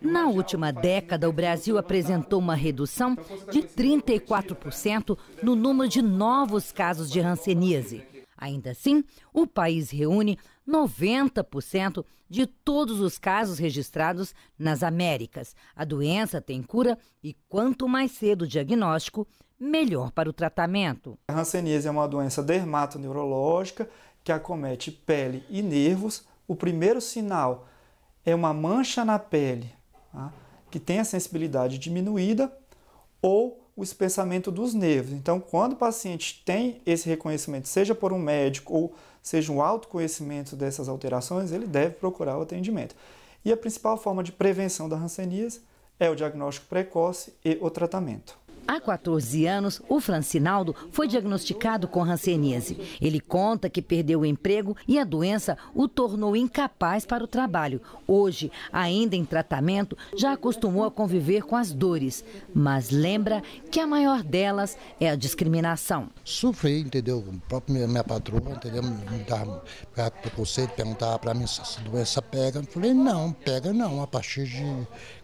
Na última década, o Brasil apresentou uma redução então, de 34% no número de novos casos de hanseníase. Ainda assim, o país reúne 90% de todos os casos registrados nas Américas. A doença tem cura e quanto mais cedo o diagnóstico, melhor para o tratamento. A hanseníase é uma doença dermatoneurológica que acomete pele e nervos. O primeiro sinal é uma mancha na pele tá? que tem a sensibilidade diminuída ou o espessamento dos nervos. Então, quando o paciente tem esse reconhecimento, seja por um médico ou seja um autoconhecimento dessas alterações, ele deve procurar o atendimento. E a principal forma de prevenção da rancenias é o diagnóstico precoce e o tratamento. Há 14 anos, o Francinaldo foi diagnosticado com hanseníase. Ele conta que perdeu o emprego e a doença o tornou incapaz para o trabalho. Hoje, ainda em tratamento, já acostumou a conviver com as dores, mas lembra que a maior delas é a discriminação. Sofri, entendeu? A própria minha patroa, entendeu? Me dava preconceito, perguntava para mim se essa doença pega. Eu falei, não, pega não. A partir de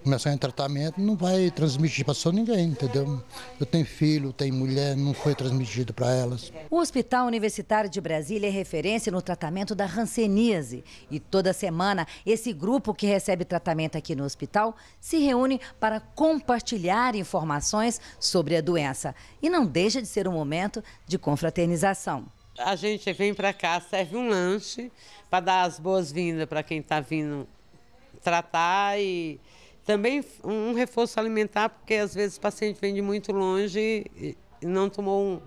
começar em tratamento, não vai transmitir para ninguém, entendeu? Eu tenho filho, tenho mulher, não foi transmitido para elas. O Hospital Universitário de Brasília é referência no tratamento da ranceníase. E toda semana, esse grupo que recebe tratamento aqui no hospital se reúne para compartilhar informações sobre a doença. E não deixa de ser um momento de confraternização. A gente vem para cá, serve um lanche para dar as boas-vindas para quem está vindo tratar e também um reforço alimentar, porque às vezes o paciente vem de muito longe e não tomou um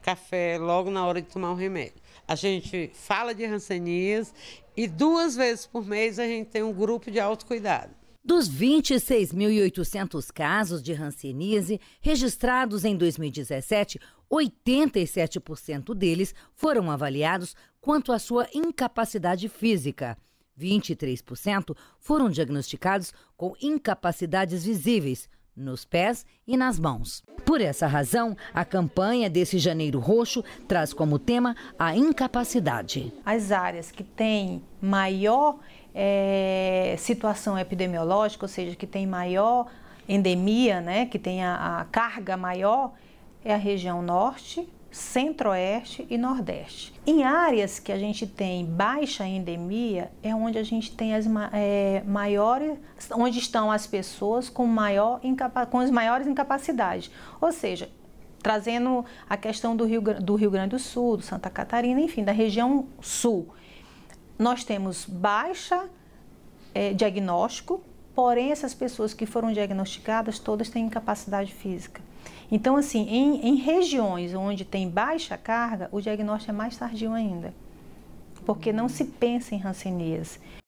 café logo na hora de tomar o remédio. A gente fala de rancenias e duas vezes por mês a gente tem um grupo de autocuidado. Dos 26.800 casos de hanseníase registrados em 2017, 87% deles foram avaliados quanto à sua incapacidade física. 23% foram diagnosticados com incapacidades visíveis nos pés e nas mãos. Por essa razão, a campanha desse Janeiro Roxo traz como tema a incapacidade. As áreas que têm maior é, situação epidemiológica, ou seja, que tem maior endemia, né, que tem a, a carga maior, é a região norte, centro-oeste e nordeste. Em áreas que a gente tem baixa endemia, é onde a gente tem as é, maiores, onde estão as pessoas com, maior com as maiores incapacidades. Ou seja, trazendo a questão do Rio, do Rio Grande do Sul, do Santa Catarina, enfim, da região sul. Nós temos baixa é, diagnóstico porém essas pessoas que foram diagnosticadas todas têm incapacidade física. Então, assim, em, em regiões onde tem baixa carga, o diagnóstico é mais tardio ainda, porque não se pensa em ranceníase.